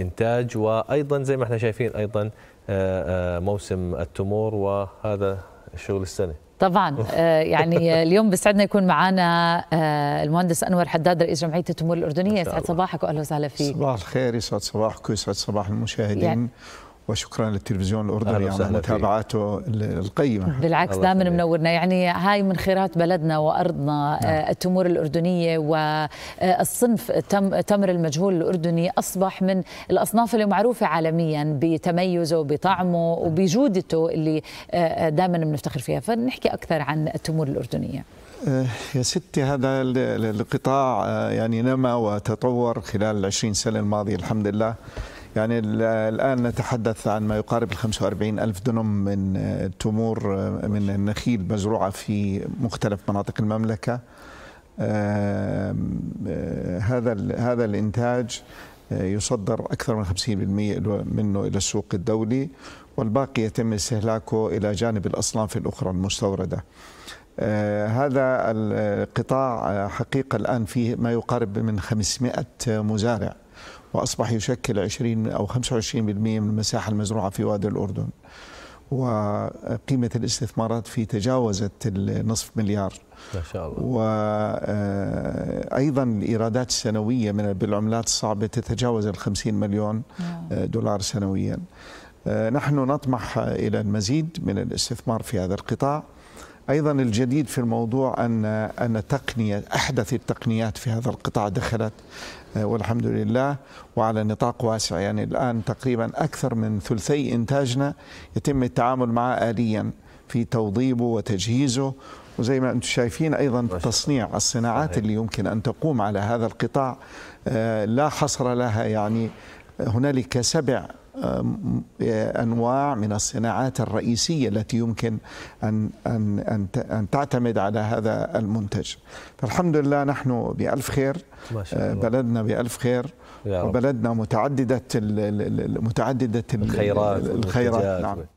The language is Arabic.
انتاج وايضا زي ما احنا شايفين ايضا آه، آه، موسم التمور وهذا شغل السنه طبعا آه، يعني اليوم بيسعدنا يكون معنا المهندس انور حداد رئيس جمعيه التمور الاردنيه يسعد صباحك واهلا وسهلا فيك صباح الخير يسعد صباحك ويسعد صباح المشاهدين يعني وشكرا للتلفزيون الاردني على متابعاته القيمه بالعكس دائما منورنا يعني هاي من خيرات بلدنا وارضنا نعم. آه، التمور الاردنيه والصنف آه، تمر المجهول الاردني اصبح من الاصناف اللي معروفه عالميا بتميزه وبطعمه وبجودته اللي آه، دائما بنفتخر فيها فنحكي اكثر عن التمور الاردنيه يا ستي هذا القطاع يعني نما وتطور خلال العشرين سنة الماضية الحمد لله يعني الآن نتحدث عن ما يقارب ال 45 ألف دنم من آه، تمور آه، من النخيل مزروعة في مختلف مناطق المملكة هذا هذا الإنتاج آه، يصدر أكثر من 50% منه إلى السوق الدولي والباقي يتم استهلاكه إلى جانب الأصناف الأخرى المستوردة هذا القطاع حقيقة الآن فيه ما يقارب من 500 مزارع وأصبح يشكل 20 أو 25% من المساحة المزروعة في وادي الأردن وقيمة الاستثمارات فيه تجاوزت النصف مليار ما شاء الله وأيضا آه، الإيرادات السنوية من بالعملات الصعبة تتجاوز ال 50 مليون نعم. آه، دولار سنويا آه، نحن نطمح إلى المزيد من الاستثمار في هذا القطاع أيضا الجديد في الموضوع أن أن تقنية أحدث التقنيات في هذا القطاع دخلت آه، والحمد لله وعلى نطاق واسع يعني الآن تقريبا أكثر من ثلثي إنتاجنا يتم التعامل معه آليا في توضيبه وتجهيزه وزي ما انتم شايفين ايضا تصنيع الصناعات اللي يمكن ان تقوم على هذا القطاع آه، لا حصر لها يعني هنالك سبع انواع من الصناعات الرئيسيه التي يمكن ان ان ان, أن تعتمد على هذا المنتج. فالحمد لله نحن بألف خير ما شاء آه، الله. بلدنا بألف خير وبلدنا متعدده متعدده الخيرات الخيرات